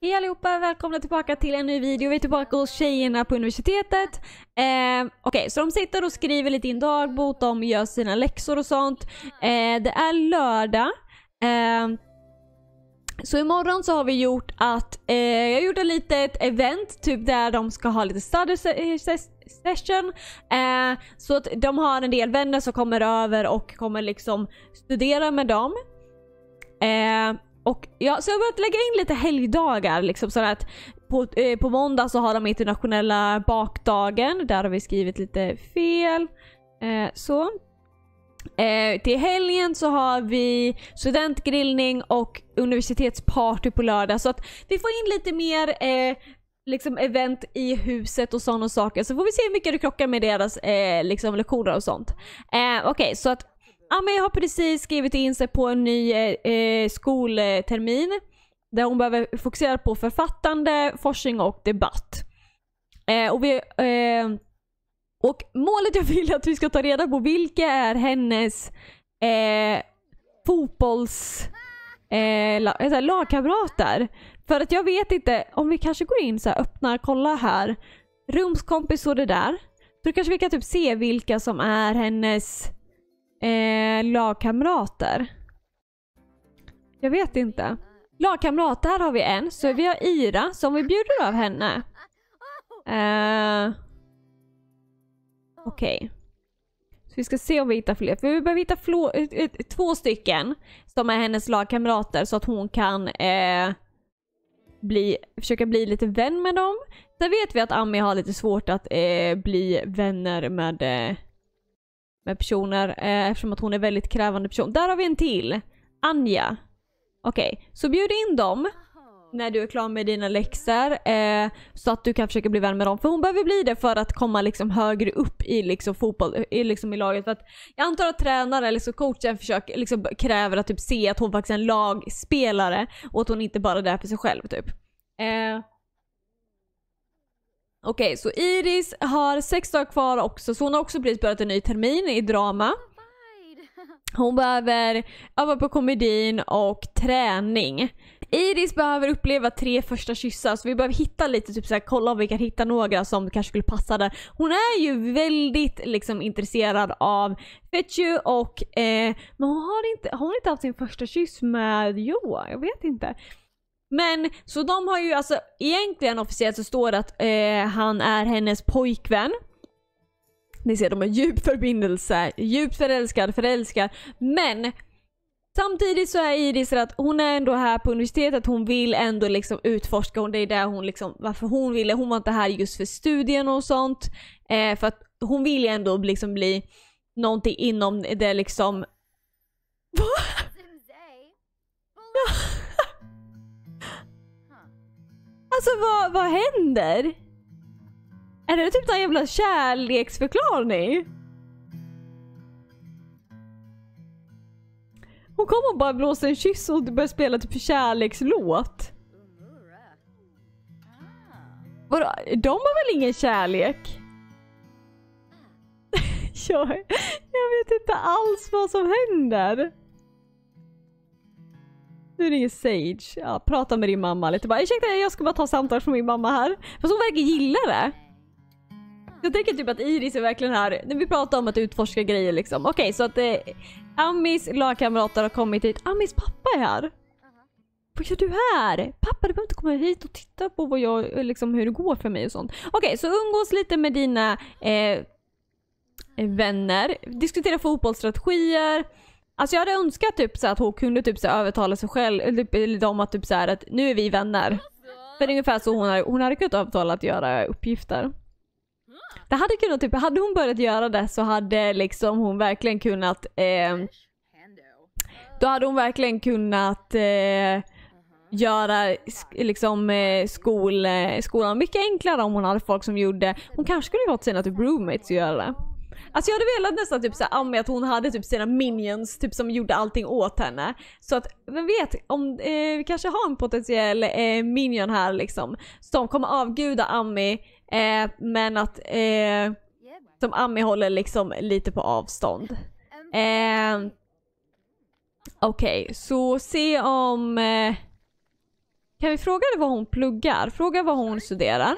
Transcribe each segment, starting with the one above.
Hej allihopa! Välkomna tillbaka till en ny video. Vi är tillbaka hos tjejerna på universitetet. Eh, Okej, okay, så de sitter och skriver lite i en dagbok. De gör sina läxor och sånt. Mm. Eh, det är lördag. Eh, så imorgon så har vi gjort att, eh, jag har ett litet event typ där de ska ha lite study eh, session. Eh, så att de har en del vänner som kommer över och kommer liksom studera med dem. Eh, och ja, så jag har börjat lägga in lite helgdagar. Liksom, så att på, eh, på måndag så har de internationella bakdagen. Där har vi skrivit lite fel. Eh, så. Eh, till helgen så har vi studentgrillning och universitetsparty på lördag. Så att vi får in lite mer eh, liksom event i huset och sådana saker. Så får vi se hur mycket det krockar med deras eh, liksom lektioner och sånt. Eh, Okej, okay, så att ah, men jag har precis skrivit in sig på en ny eh, eh, skoltermin där hon behöver fokusera på författande, forskning och debatt. Eh, och, vi, eh, och Målet jag vill att vi ska ta reda på vilka är hennes eh, fotbolls eh, lag, eh, lagkamrater. För att jag vet inte, om vi kanske går in så här, öppnar, kollar här. Rumskompis och det där. Då kanske vi kan typ se vilka som är hennes eh, lagkamrater. Jag vet inte. Lagkamrat, där har vi en. Så vi har Ira, som vi bjuder av henne. Eh, Okej. Okay. Så vi ska se om vi hittar fler. För vi behöver hitta flå, eh, eh, två stycken som är hennes lagkamrater så att hon kan eh, bli, försöka bli lite vän med dem. Sen vet vi att Ami har lite svårt att eh, bli vänner med eh, med personer eh, eftersom att hon är väldigt krävande person. Där har vi en till! Anja. Okej, okay. så bjud in dem när du är klar med dina läxor eh, så att du kan försöka bli vän med dem. För hon behöver bli det för att komma liksom högre upp i liksom fotboll, i, liksom i laget. För att jag antar att tränaren eller så coachen försöker, liksom, kräver att typ se att hon faktiskt är en lagspelare och att hon inte bara är där för sig själv. Typ. Eh, Okej, okay, så Iris har sex dagar kvar också, så hon har också precis börjat en ny termin i drama. Hon behöver öva på komedin och träning. Iris behöver uppleva tre första kyssar så vi behöver hitta lite, typ såhär, kolla om vi kan hitta några som kanske skulle passa där. Hon är ju väldigt liksom, intresserad av Fetchu och eh, men hon har, inte, har hon inte haft sin första kyss med Joa? Jag vet inte. Men så de har ju alltså egentligen officiellt så står det att eh, han är hennes pojkvän. Ni ser de har djup förbindelse, djupt förälskad, förälskad. Men samtidigt så är Iris att hon är ändå här på universitetet, hon vill ändå liksom utforska, det är där hon liksom, varför hon ville, hon var inte här just för studien och sånt. Eh, för att hon vill ju ändå liksom bli någonting inom det liksom Alltså vad, vad händer? Är det typ någon jävla kärleksförklaring? Hon kom och bara blåste en kyss och började spela typ kärlekslåt. Vadå? De har väl ingen kärlek? jag, jag vet inte alls vad som händer. Du ringer Sage. Ja, prata med din mamma lite. Bara, Ursäkta, jag ska bara ta samtal från min mamma här. Fast hon verkar gilla det. Jag tänker typ att Iris är verkligen här. När vi pratar om att utforska grejer liksom. Okej, okay, så att eh, Amis lagkamrater har kommit hit. Amis pappa är här. Vad gör du här? Pappa, du behöver inte komma hit och titta på vad jag, liksom, hur det går för mig och sånt. Okej, okay, så umgås lite med dina eh, vänner. Diskutera fotbollsstrategier Alltså jag hade önskat typ så att hon kunde typ så övertala sig själv, typ, eller dem att typ så här, att nu är vi vänner. För det är ungefär så hon hade, hon hade kunnat övertala att göra uppgifter. Det hade kunnat, typ, hade hon börjat göra det så hade liksom hon verkligen kunnat eh, Då hade hon verkligen kunnat eh, göra liksom eh, skol, eh, skolan mycket enklare om hon hade folk som gjorde Hon kanske skulle gått sina typ roommates att göra det. Alltså jag hade velat nästan typ såhär, Ami, ah, att hon hade typ sina minions typ som gjorde allting åt henne. Så att, vem vet, om, eh, vi kanske har en potentiell eh, minion här liksom. Som kommer avguda Ami, eh, men att eh, som Ami håller liksom lite på avstånd. Eh, Okej, okay, så se om... Eh, kan vi fråga vad hon pluggar? Fråga vad hon studerar.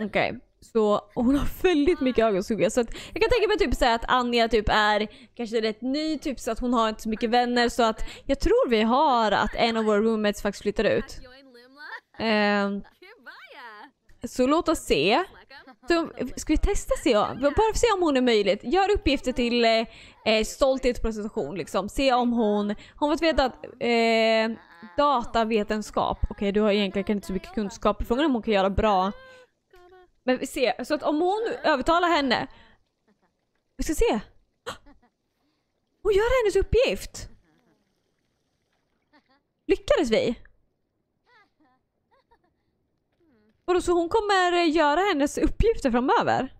Okej. Okay. Så hon har väldigt mycket ögonskugga. Så att, jag kan tänka mig typ så att Anja typ är kanske rätt ny, typ så att hon har inte så mycket vänner. Så att jag tror vi har att en av våra roommates faktiskt flyttar ut. Um, så låt oss se. Så, ska vi testa se? Bara för att se om hon är möjlig. Gör uppgifter till eh, eh stolthetspresentation liksom. Se om hon... Hon fått veta att eh, datavetenskap. Okej, okay, du har egentligen inte så mycket kunskap. Frågan är om hon kan göra bra men vi ser, så att om hon övertalar henne. Vi ska se. Hon gör hennes uppgift. Lyckades vi? Vadå, så hon kommer göra hennes uppgifter framöver?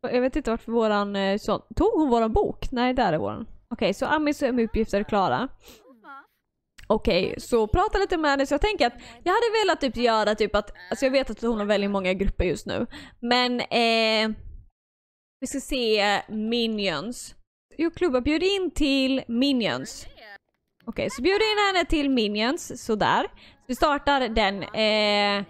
Jag vet inte varför våran... Eh, så, tog hon våran bok? Nej, där är våran. Okej, okay, så Amis uppgifter är klara. Okej, okay, så prata lite med henne. Så jag tänker att jag hade velat typ göra typ att, alltså jag vet att hon har väldigt många grupper just nu. Men eh, vi ska se Minions. Jo, klubba, bjud in till Minions. Okej, okay, så bjud in henne till Minions, sådär. Så vi startar den. Eh,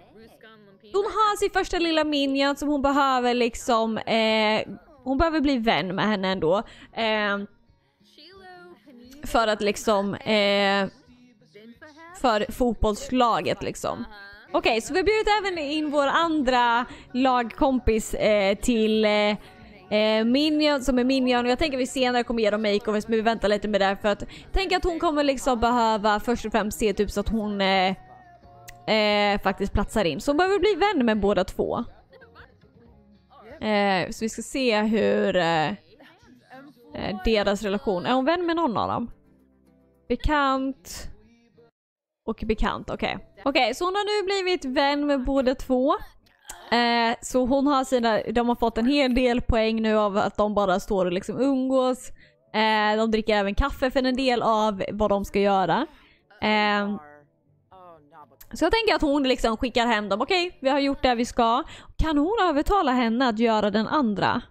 hon har sin första lilla minion som hon behöver liksom, eh, hon behöver bli vän med henne ändå. Eh, för att liksom eh, för fotbollslaget liksom. Uh-huh. Okej, okay, så vi har bjudit även in vår andra lagkompis eh, till eh, eh, Minion som är Minion jag tänker att vi senare kommer ge dem makeovers men vi väntar lite med det för att tänk att hon kommer liksom behöva först och främst se typ så att hon eh, eh, faktiskt platsar in. Så hon behöver bli vän med båda två. Eh, så vi ska se hur eh, deras relation, är hon vän med någon av dem? Bekant? Och bekant, okej. Okay. Okej, okay, så hon har nu blivit vän med båda två. Eh, så hon har sina, de har fått en hel del poäng nu av att de bara står och liksom umgås. Eh, de dricker även kaffe för en del av vad de ska göra. Eh, så jag tänker att hon liksom skickar hem dem. Okej, okay, vi har gjort det vi ska. Kan hon övertala henne att göra den andra?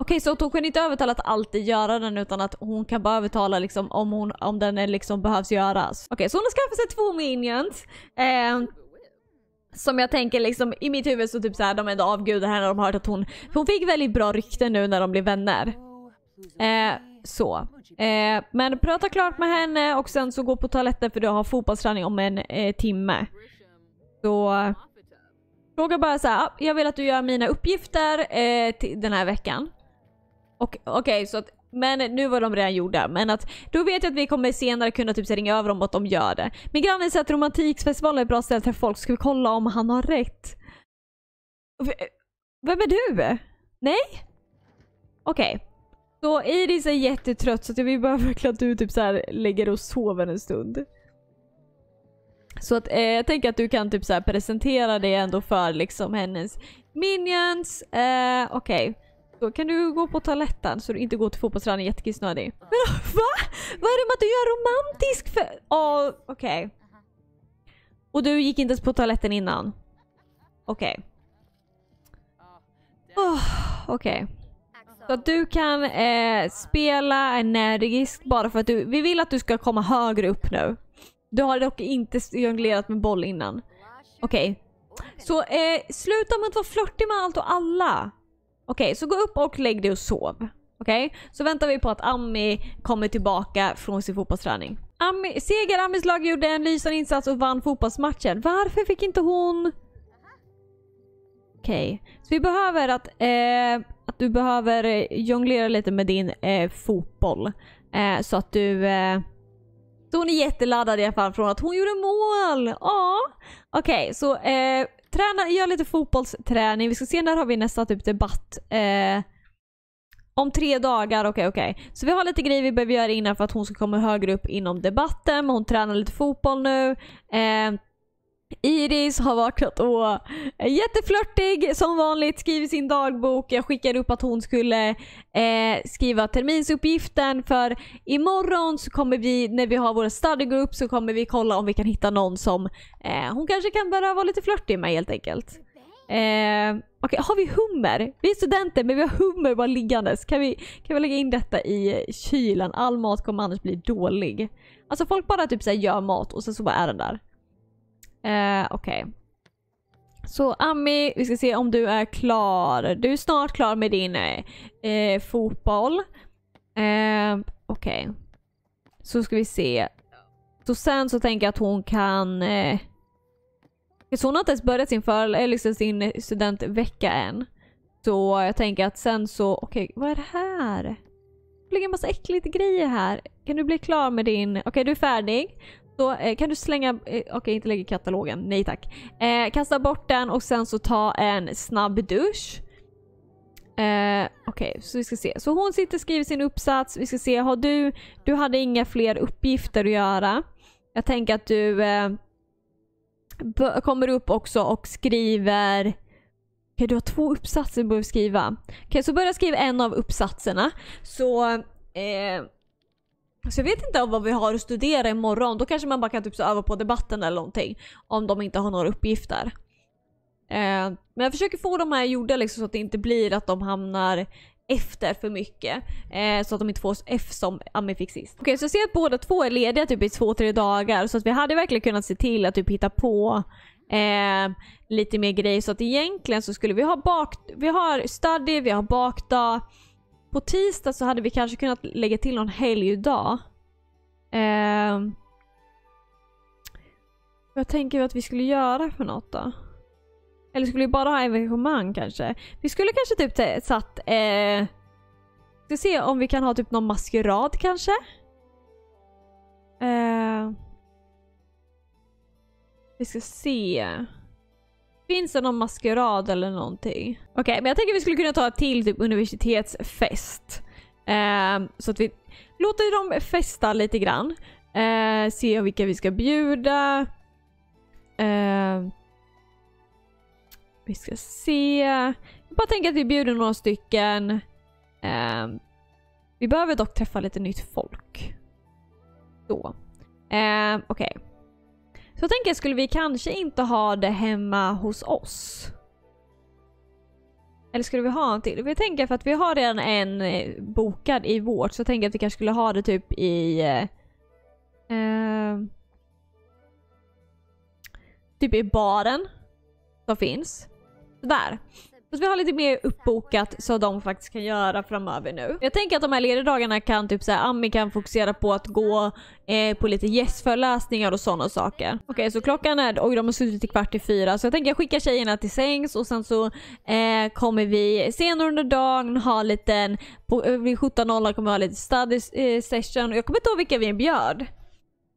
Okej, så hon kunde inte övertala att alltid göra den utan att hon kan bara övertala liksom om, hon, om den liksom behövs göras. Okej, så hon har skaffat sig två minions. Eh, som jag tänker liksom i mitt huvud så typ så här, de ändå avgudar henne. De har hört att hon, hon fick väldigt bra rykte nu när de blev vänner. Eh, så. Eh, men prata klart med henne och sen så gå på toaletten för du har fotbollsträning om en eh, timme. Så fråga bara så här, ah, jag vill att du gör mina uppgifter eh, den här veckan. Okej, okay, så att, men nu var de redan gjorda. Men att, då vet jag att vi kommer senare kunna typ, ringa över dem och att de gör det. Min granne säger att romantikfestivalen är ett bra ställe för folk. Ska vi kolla om han har rätt? vem är du? Nej? Okej. Okay. Så Iris är jättetrött så att jag vill verkligen att du typ så här lägger och sover en stund. Så att, eh, jag tänker att du kan typ så presentera dig ändå för liksom hennes minions. Eh, Okej. Okay. Då kan du gå på toaletten så du inte går till fotbollsträningen jättekissnödig. Men va? Vad är det med att du gör romantisk för? Ja, oh, okej. Okay. Och du gick inte ens på toaletten innan? Okej. Okay. Oh, Okej. Okay. Så att du kan eh, spela energiskt bara för att du, vi vill att du ska komma högre upp nu. Du har dock inte jonglerat med boll innan. Okej. Okay. Så eh, sluta med att vara flörtig med allt och alla. Okej, okay, så gå upp och lägg dig och sov. Okej? Okay? Så väntar vi på att Ami kommer tillbaka från sin fotbollsträning. Ami, seger Amis lag gjorde en lysande insats och vann fotbollsmatchen. Varför fick inte hon... Okej. Okay. Så vi behöver att, eh, att du behöver eh, jonglera lite med din eh, fotboll. Eh, så att du... Eh, så hon är jätteladdad i alla fall från att hon gjorde mål! Ja! Okej, så eh, träna, gör lite fotbollsträning. Vi ska se när har vi nästa typ debatt. Eh, om tre dagar, okej okay, okej. Okay. Så vi har lite grejer vi behöver göra innan för att hon ska komma högre upp inom debatten. Men hon tränar lite fotboll nu. Eh, Iris har varit och jätteflörtig som vanligt, skriver sin dagbok. Jag skickade upp att hon skulle eh, skriva terminsuppgiften för imorgon så kommer vi, när vi har vår study group, så kommer vi kolla om vi kan hitta någon som eh, hon kanske kan börja vara lite flörtig med helt enkelt. Eh, okay, har vi hummer? Vi är studenter men vi har hummer bara liggandes. Kan vi, kan vi lägga in detta i kylen? All mat kommer annars bli dålig. Alltså folk bara typ så gör mat och sen så bara är den där. Eh, okej. Okay. Så Ami, vi ska se om du är klar. Du är snart klar med din eh, fotboll. Eh, Okej. Okay. Så ska vi se. Så sen så tänker jag att hon kan... Eh, hon har inte ens börjat sin, för, liksom sin studentvecka än. Så jag tänker att sen så... Okej, okay, vad är det här? Det ligger en massa äckliga grejer här. Kan du bli klar med din... Okej, okay, du är färdig. Så eh, kan du slänga, eh, okej okay, inte lägga katalogen, nej tack. Eh, kasta bort den och sen så ta en snabb dusch. Eh, okej, okay, så vi ska se. Så hon sitter och skriver sin uppsats. Vi ska se, har du, du hade inga fler uppgifter att göra. Jag tänker att du eh, kommer upp också och skriver Okej, du har två uppsatser du behöver skriva. Okej, så börja skriva en av uppsatserna. Så eh, så alltså, jag vet inte vad vi har att studera imorgon. Då kanske man bara kan typ så öva på debatten eller någonting. Om de inte har några uppgifter. Eh, men jag försöker få de här gjorda liksom så att det inte blir att de hamnar efter för mycket. Eh, så att de inte får F som Ami fick sist. Okej, okay, så jag ser att båda två är lediga typ i två, tre dagar. Så att vi hade verkligen kunnat se till att typ hitta på eh, lite mer grejer. Så att egentligen så skulle vi ha bak... Vi har study, vi har bakdag. På tisdag så hade vi kanske kunnat lägga till någon helgdag. Eh, vad tänker vi att vi skulle göra för något då? Eller skulle vi bara ha evenemang kanske? Vi skulle kanske typ satt... Eh, ska se om vi kan ha typ någon maskerad kanske? Eh, vi ska se. Finns det någon maskerad eller någonting? Okej, okay, men jag tänker vi skulle kunna ta till typ universitetsfest. Uh, så att vi låter dem festa lite grann. Uh, se vilka vi ska bjuda. Uh, vi ska se. Jag bara tänker att vi bjuder några stycken. vi behöver dock träffa lite nytt folk. Så. Okej. Okay. Så jag tänker, skulle vi kanske inte ha det hemma hos oss? Eller skulle vi ha en till? Vi tänker för att vi har redan en eh, bokad i vårt så jag tänker att vi kanske skulle ha det typ i... Eh, eh typ i baren. Som finns. där. Fast vi har lite mer uppbokat så de faktiskt kan göra framöver nu. Jag tänker att de här lediga dagarna kan typ såhär, Ami kan fokusera på att gå eh, på lite gästföreläsningar och sådana saker. Okej okay, så klockan är, oj de har suttit till kvart i fyra så jag tänker jag skickar tjejerna till sängs och sen så eh, kommer vi senare under dagen ha lite, på, eh, vid 17.00 kommer vi ha lite study eh, session jag kommer inte ihåg vilka vi bjöd.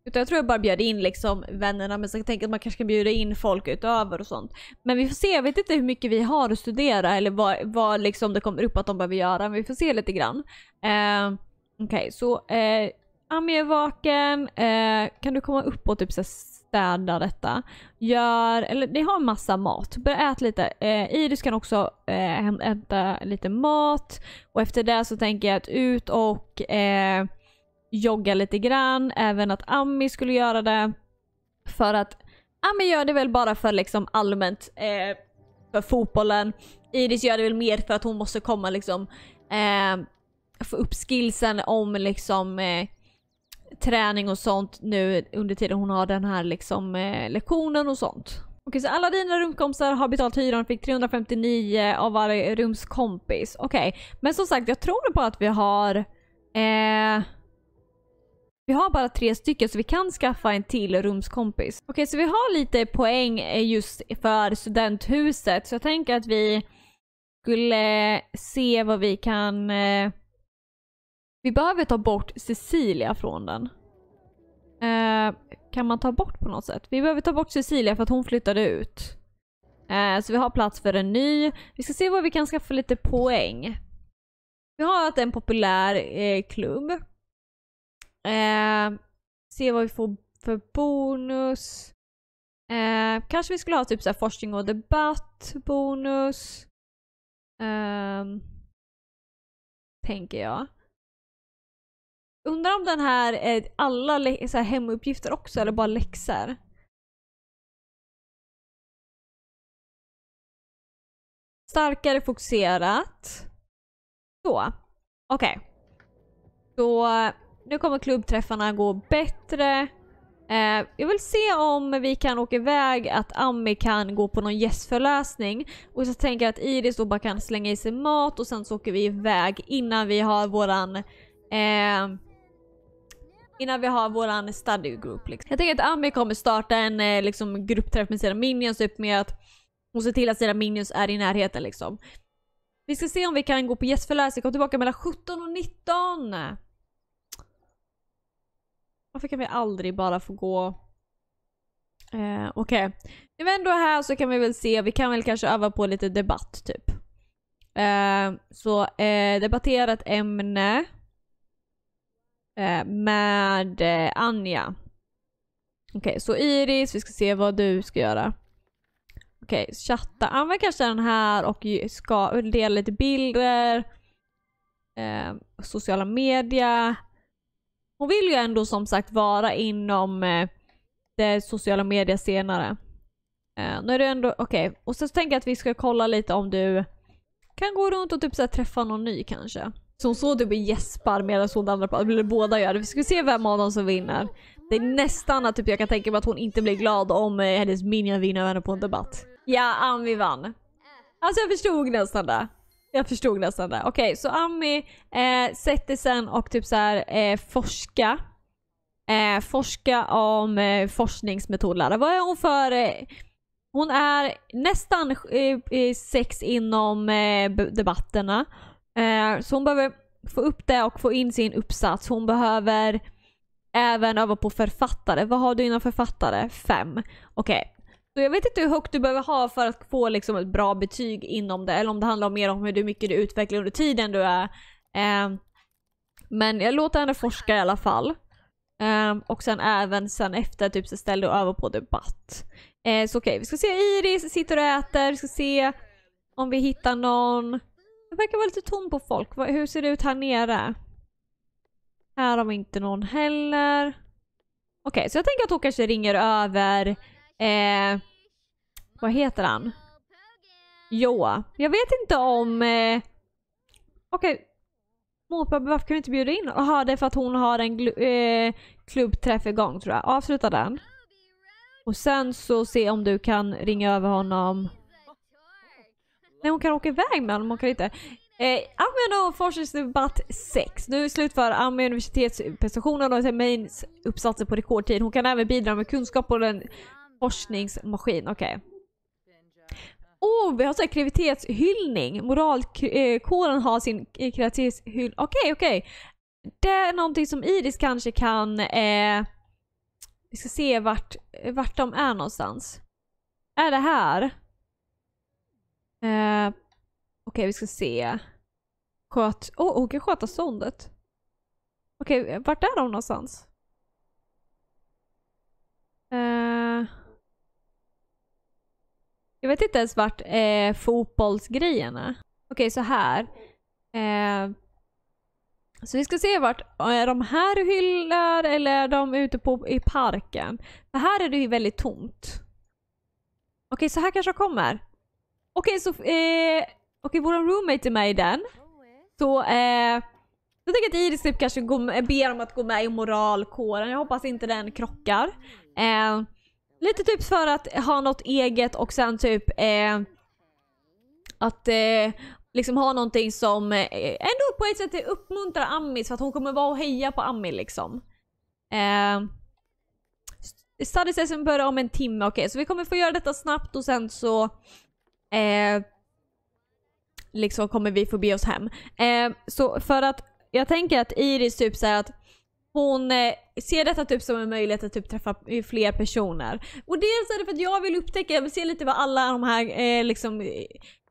Utan jag tror jag bara bjöd in liksom vännerna men så tänker att man kanske kan bjuda in folk utöver och sånt. Men vi får se, jag vet inte hur mycket vi har att studera eller vad, vad liksom det kommer upp att de behöver göra. Men vi får se lite grann. Eh, Okej, okay, så eh, Ami är vaken. Eh, kan du komma upp och typ så städa detta? Gör, eller ni har en massa mat. Börja äta lite. Eh, Iris kan också eh, hämta lite mat. Och efter det så tänker jag att ut och eh, jogga lite grann. Även att Ami skulle göra det. För att Ami gör det väl bara för liksom allmänt eh, för fotbollen. Iris gör det väl mer för att hon måste komma liksom eh, få upp skillsen om liksom eh, träning och sånt nu under tiden hon har den här liksom eh, lektionen och sånt. Okej så alla dina rumkompisar har betalt hyran och fick 359 av varje rumskompis. kompis. Okej men som sagt jag tror på att vi har eh, vi har bara tre stycken så vi kan skaffa en till rumskompis. Okej, okay, så vi har lite poäng eh, just för studenthuset. Så jag tänker att vi skulle eh, se vad vi kan... Eh, vi behöver ta bort Cecilia från den. Uh, kan man ta bort på något sätt? Vi behöver ta bort Cecilia för att hon flyttade ut. Uh, så vi har plats för en ny. Vi ska se vad vi kan skaffa lite poäng. Vi har en populär uh, klubb. Eh, se vad vi får för bonus. Eh, kanske vi skulle ha typ så forskning och debatt bonus. Eh, tänker jag. Undrar om den här är alla så här hemuppgifter också eller bara läxor? Starkare fokuserat. Så. Okej. Okay. Då nu kommer klubbträffarna gå bättre. Eh, jag vill se om vi kan åka iväg, att Ami kan gå på någon gästföreläsning. Och så tänker jag att Iris då bara kan slänga i sig mat och sen så åker vi iväg innan vi har våran eh, innan vi har våran study group. Liksom. Jag tänker att Ami kommer starta en eh, liksom, gruppträff med sina minions typ med att hon ser till att sina minions är i närheten liksom. Vi ska se om vi kan gå på gästföreläsning, kom tillbaka mellan 17 och 19. Varför kan vi aldrig bara få gå... Eh, Okej. Okay. När vi ändå är här så kan vi väl se, vi kan väl kanske öva på lite debatt typ. Eh, så eh, debattera ett ämne eh, med eh, Anja. Okej, okay, så Iris, vi ska se vad du ska göra. Okej, okay, chatta. Använd kanske den här och ska dela lite bilder. Eh, sociala medier. Hon vill ju ändå som sagt vara inom eh, det sociala media senare. Eh, nu är det ändå, okej. Okay. Och så tänker jag att vi ska kolla lite om du kan gå runt och typ så här, träffa någon ny kanske. Så hon står typ gäspar medan hon andra på, eller båda gör det. Vi ska se vem av dem som vinner. Det är nästan att typ jag kan tänka mig att hon inte blir glad om eh, hennes minion vinner henne på en debatt. Ja, Anvi vann. Alltså jag förstod nästan det. Jag förstod nästan det. Okej, okay, så Ami eh, sätter sig och typ så här, eh, forska. Eh, forska om eh, forskningsmetoder. Vad är hon för... Eh, hon är nästan eh, sex inom eh, debatterna. så hon behöver få upp det och få in sin uppsats. Hon behöver även öva på författare. Vad har du inom författare? Fem. Okej, okay. Så jag vet inte hur högt du behöver ha för att få liksom ett bra betyg inom det, eller om det handlar mer om hur mycket du utvecklar under tiden du är. Eh, men jag låter henne forska i alla fall. Eh, och sen även sen efter typ så ställde jag över på debatt. Eh, så okej, okay, vi ska se Iris sitter och äter, vi ska se om vi hittar någon. Det verkar vara lite tom på folk. Hur ser det ut här nere? Här har vi inte någon heller. Okej, okay, så jag tänker att hon kanske ringer över eh, vad heter han? Joa. Jag vet inte om... Eh... Okej. Okay. varför kan vi inte bjuda in Jaha, det är för att hon har en eh, klubbträff igång tror jag. Avsluta den. Och sen så se om du kan ringa över honom. Nej, hon kan åka iväg med honom, hon kan inte. Eh, använd av forskningsdebatt 6. Nu slutför Ami universitetsprestationen och termins uppsatser på rekordtid. Hon kan även bidra med kunskap på den forskningsmaskin. Okej. Okay oh, vi har så här kreativitetshyllning. Moralkåren eh, har sin eh, kreativitetshyllning. Okej, okay, okej. Okay. Det är någonting som Iris kanske kan... Eh, vi ska se vart, vart de är någonstans. Är det här? Eh, okej, okay, vi ska se. Sköt... Åh, oh, hon kan sköta ståndet. Okej, okay, vart är de någonstans? Eh... Jag vet inte ens vart eh, fotbollsgrejerna. Okej, okay, så här. Eh, så vi ska se vart, är eh, de här hyllor eller är de ute på, i parken? För här är det ju väldigt tomt. Okej, okay, så här kanske jag kommer. Okej, okay, så... Eh, Okej, okay, vår roommate är med i den. Så... Eh, jag tänker att Iris typ kanske går, ber om att gå med i moralkåren. Jag hoppas inte den krockar. Eh, lite typ för att ha något eget och sen typ eh, att eh, liksom ha någonting som eh, ändå på ett sätt uppmuntrar Amis för att hon kommer vara och heja på Ami liksom. Eh, study session börjar om en timme, okej okay, så vi kommer få göra detta snabbt och sen så eh, liksom kommer vi få be oss hem. Eh, så för att jag tänker att Iris typ säger att hon eh, ser detta typ som en möjlighet att typ träffa fler personer. Och dels är det för att jag vill upptäcka, jag vill se lite vad alla de här eh, liksom,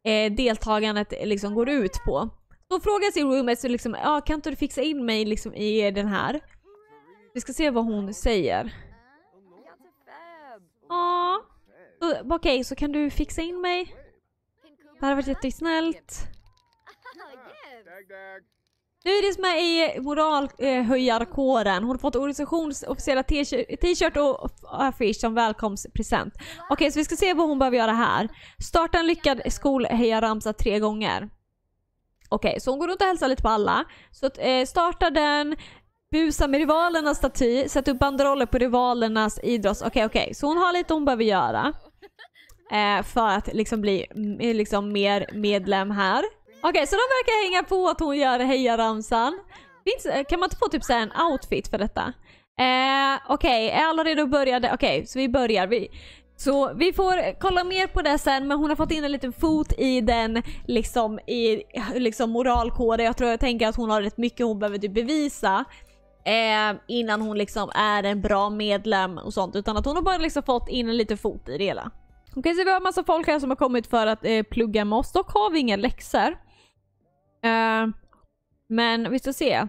eh, deltagandet eh, liksom går ut på. Så frågar sin roommate så liksom, ah, kan inte du fixa in mig liksom i den här? Vi ska se vad hon säger. Ja. Ah. Okej, okay, så kan du fixa in mig? Det hade varit jättesnällt. Nu är det som är i moralhöjarkåren. Hon har fått organisations officiella t-shirt och affisch som välkomstpresent. Okej, okay, så vi ska se vad hon behöver göra här. Starta en lyckad skolhejaramsa tre gånger. Okej, okay, så hon går runt och hälsar lite på alla. Så att, eh, starta den, busa med rivalernas staty, sätt upp banderoller på rivalernas idrotts... Okej, okay, okej. Okay. Så hon har lite hon behöver göra. Eh, för att liksom bli mm, liksom mer medlem här. Okej, okay, så de verkar hänga på att hon gör hejaramsan. Finns, eh, kan man inte få typ en outfit för detta? Eh, Okej, okay, är alla redo att börja? Okej, okay, så vi börjar. Vi, så vi får kolla mer på det sen men hon har fått in en liten fot i den liksom, i, liksom moralkoden. Jag tror jag tänker att hon har rätt mycket hon behöver typ bevisa. Eh, innan hon liksom är en bra medlem och sånt. Utan att hon har bara liksom fått in en liten fot i det hela. Okej, okay, så vi har en massa folk här som har kommit för att eh, plugga med oss. Dock har vi inga läxor. Uh, men vi ska se.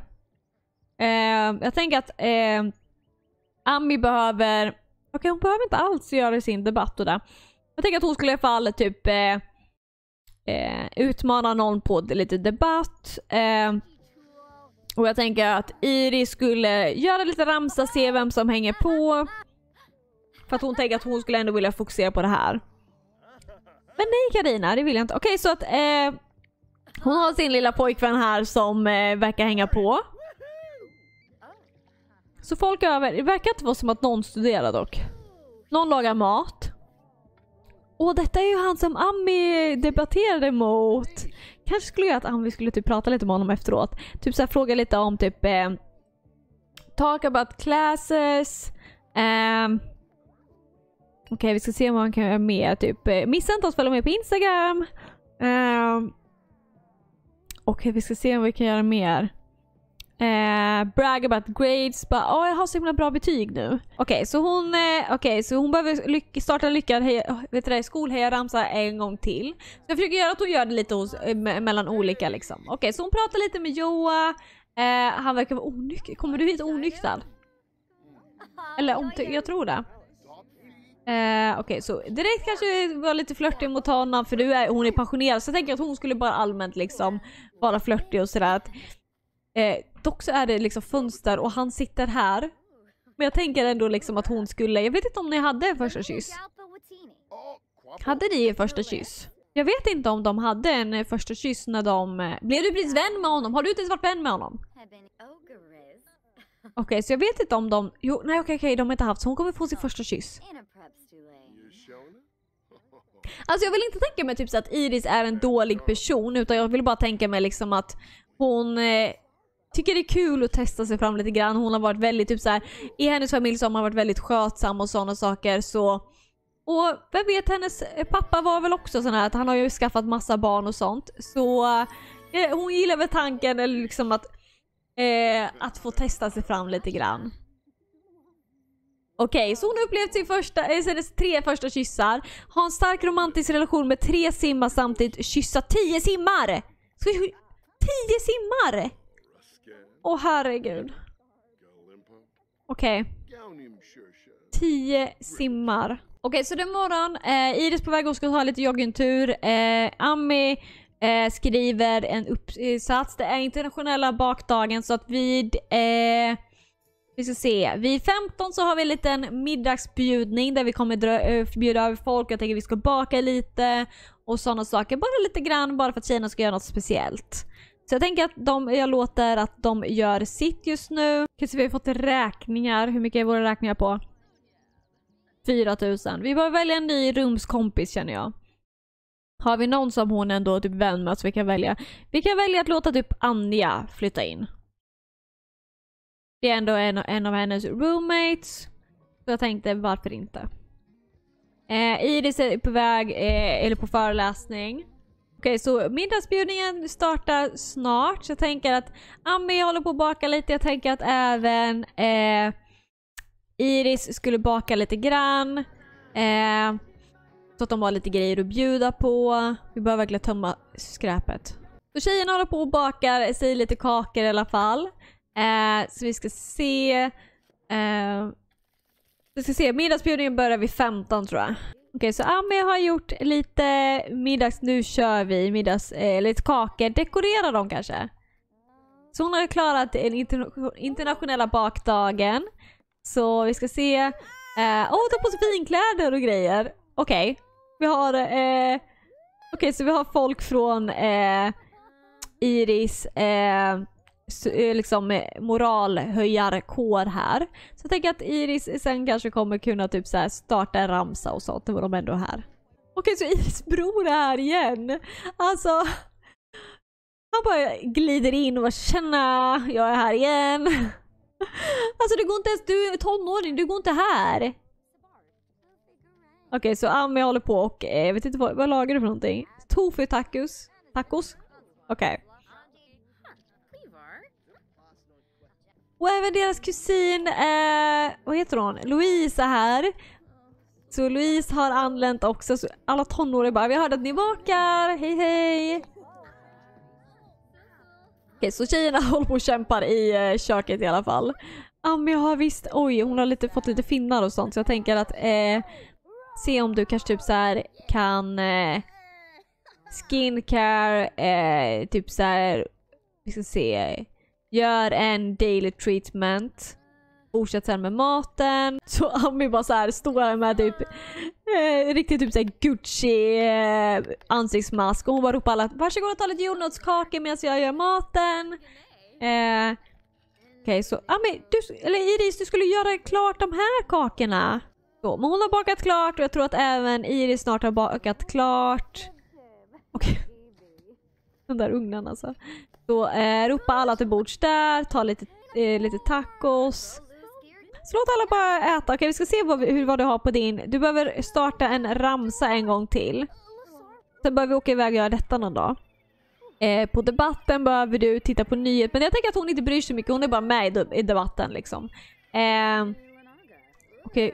Uh, jag tänker att uh, Ami behöver, okej okay, hon behöver inte alls göra sin debatt och det. Jag tänker att hon skulle i alla fall typ utmana någon på lite debatt. och jag tänker att Iris skulle göra lite ramsa, se vem som hänger på. För att hon tänker att hon skulle ändå vilja fokusera på det här. Men nej Karina, det vill jag inte. Okej, okay, så att eh, hon har sin lilla pojkvän här som eh, verkar hänga på. Så folk över. Det verkar inte vara som att någon studerar dock. Någon lagar mat. Åh, detta är ju han som Ami debatterade mot. Kanske skulle jag att Ami skulle typ prata lite med honom efteråt. Typ så här, fråga lite om typ eh, talk about classes. Um, Okej, okay, vi ska se vad han kan göra mer. Typ, eh, missa inte att följa med på Instagram. Um, Okej, vi ska se om vi kan göra mer. Eh, brag about grades. Bara, oh, jag har så himla bra betyg nu. Okej, okay, så hon, eh, okay, så hon behöver lyck starta lyckad skolhejaramsa en gång till. Så jag försöker göra att hon gör det lite hos, eh, mellan olika liksom. Okej, okay, så hon pratar lite med Joa. Eh, han verkar vara onykter. Kommer du hit onyktrad? Eller omtyckt? Jag tror det. Eh, Okej, okay, så direkt kanske var lite flörtig mot honom för du är, hon är pensionerad så jag tänker att hon skulle bara allmänt liksom vara flörtig och sådär. Eh, dock så är det liksom fönster och han sitter här. Men jag tänker ändå liksom att hon skulle, jag vet inte om ni hade en första kyss? Hade ni en första kyss? Jag vet inte om de hade en första kyss när de... Eh, blev du precis vän med honom? Har du inte ens varit vän med honom? Okej, okay, så jag vet inte om de... Jo, nej okej, okay, okej, okay, de har inte haft så hon kommer få sin första kyss. Alltså jag vill inte tänka mig typ så att Iris är en dålig person utan jag vill bara tänka mig liksom att hon eh, tycker det är kul att testa sig fram lite grann. Hon har varit väldigt typ så här, i hennes familj så har man varit väldigt skötsam och sådana saker så och vem vet hennes pappa var väl också sån här att han har ju skaffat massa barn och sånt så eh, hon gillar väl tanken eller liksom att eh, att få testa sig fram lite grann. Okej, okay, så hon har upplevt sin första, äh, tre första kyssar. Har en stark romantisk relation med tre simmar samtidigt. Kyssa tio simmar! Tio simmar! Åh oh, herregud. Okej. Okay. Tio simmar. Okej, okay, så är morgon. Eh, Iris på väg och ska ta lite joggingtur. Eh, Ami eh, skriver en uppsats. Det är internationella bakdagen så att vid eh, vi ska se. Vid 15 så har vi en liten middagsbjudning där vi kommer dra, eh, bjuda över folk. Jag tänker vi ska baka lite och sådana saker. Bara lite grann bara för att tjejerna ska göra något speciellt. Så jag tänker att de, jag låter att de gör sitt just nu. Kan vi har fått räkningar. Hur mycket är våra räkningar på? 4000. Vi behöver välja en ny rumskompis känner jag. Har vi någon som hon ändå typ vän med så vi kan välja? Vi kan välja att låta typ Anja flytta in. Det är ändå en, en av hennes roommates. Så jag tänkte varför inte. Eh, Iris är på väg, eh, eller på föreläsning. Okej, okay, så middagsbjudningen startar snart. Så jag tänker att Ami håller på att baka lite. Jag tänker att även eh, Iris skulle baka lite grann. Eh, så att de har lite grejer att bjuda på. Vi behöver verkligen tömma skräpet. Så tjejerna håller på och bakar sig lite kakor i alla fall. Eh, så vi ska se. Eh, vi ska se, middagsbjudningen börjar vid 15 tror jag. Okej, okay, så ah, men jag har gjort lite middags... Nu kör vi middags... Eh, lite kakor. Dekorera dem kanske. Så hon har klarat den internationella bakdagen. Så vi ska se. Eh, oh, tar på sig finkläder och grejer. Okej. Okay. Vi har... Eh, Okej, okay, så vi har folk från eh, Iris, eh, Eh, liksom eh, moralhöjarkår här. Så jag tänker att Iris sen kanske kommer kunna typ så starta en ramsa och sånt var de ändå här. Okej, så Iris bror är här igen. Alltså. Han bara glider in och bara “tjena, jag är här igen”. Alltså det går inte ens, du är tonåring, du går inte här. Okej, så Ami håller på och, eh, jag vet inte vad, vad lagar du för någonting? Tofu tacos? Tacos? Okej. Okay. Och även deras kusin, eh, vad heter hon, Louise är här. Så Louise har anlänt också. Så alla tonåringar bara, vi hörde att ni bakar, hej hej. Okej, så tjejerna håller på och kämpar i eh, köket i alla fall. Ja, men jag har visst, oj, hon har lite, fått lite finnar och sånt så jag tänker att eh, se om du kanske typ så här kan eh, skincare, eh, typ så här, vi ska se, Gör en daily treatment. Fortsätt sen med maten. Så Ami bara så här står här med typ eh, riktigt typ såhär Gucci eh, ansiktsmask och hon bara ropar alla varsågod och ta lite jordnötskakor medan jag gör maten. Eh, Okej okay, så Ami, du, eller Iris du skulle göra klart de här kakorna. Så, men hon har bakat klart och jag tror att även Iris snart har bakat klart. Okej. Okay. Den där ugnen alltså. Så eh, ropa alla till bords där, ta lite, eh, lite tacos. Så låt alla bara äta. Okej, vi ska se vad, hur, vad du har på din. Du behöver starta en ramsa en gång till. Sen behöver vi åka iväg och göra detta någon dag. Eh, på debatten behöver du titta på nyheter. Men jag tänker att hon inte bryr sig mycket. Hon är bara med i, debatten liksom. Eh, Okej.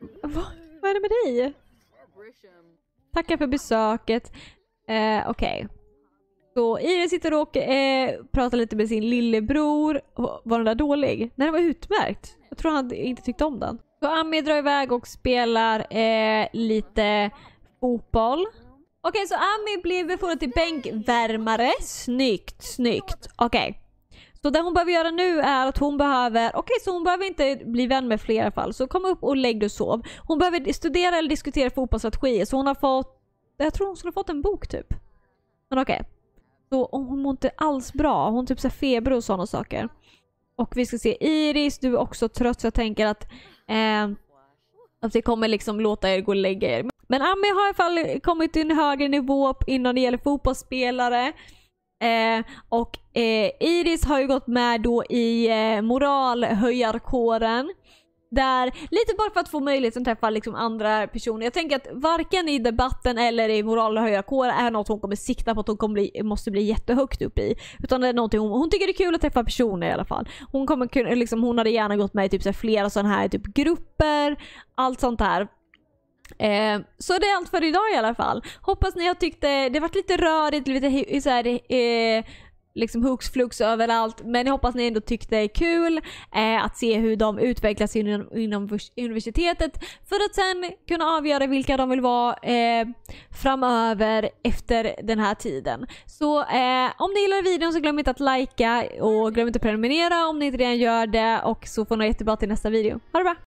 Okay. Va? Vad är det med dig? Tackar för besöket. Eh, Okej. Okay och Iris sitter och eh, pratar lite med sin lillebror. Var den där dålig? Nej, den var utmärkt. Jag tror han inte tyckte om den. Så Ami drar iväg och spelar eh, lite fotboll. Okej, okay, så Ami blir befordrad till bänkvärmare. Snyggt, snyggt. Okej. Okay. Så det hon behöver göra nu är att hon behöver, okej okay, så hon behöver inte bli vän med flera fall. Så kom upp och lägg dig och sov. Hon behöver studera eller diskutera fotbollsstrategier. Så hon har fått, jag tror hon skulle ha fått en bok typ. Men okej. Okay. Så hon mår inte alls bra. Hon typ så feber och sådana saker. Och vi ska se Iris, du är också trött så jag tänker att, eh, att vi kommer liksom låta er gå och lägga er. Men Ami har i alla fall kommit till en högre nivå innan det gäller fotbollsspelare. Eh, och eh, Iris har ju gått med då i eh, moralhöjarkåren. Där, lite bara för att få möjlighet att träffa liksom andra personer. Jag tänker att varken i debatten eller i moralhöjarkåren är något hon kommer sikta på att hon kommer bli, måste bli jättehögt upp i. Utan det är någonting hon, hon tycker det är kul att träffa personer i alla fall. Hon, kommer, liksom, hon hade gärna gått med i typ så här flera sådana här typ grupper, allt sånt här. Eh, så det är allt för idag i alla fall. Hoppas ni har tyckt det, det varit lite rörigt, lite så här, eh, liksom hux flux överallt. Men jag hoppas ni ändå tyckte det är kul eh, att se hur de utvecklas inom, inom universitetet för att sen kunna avgöra vilka de vill vara eh, framöver efter den här tiden. Så eh, om ni gillar videon så glöm inte att likea och glöm inte att prenumerera om ni inte redan gör det och så får ni ha jättebra till nästa video. Ha det bra!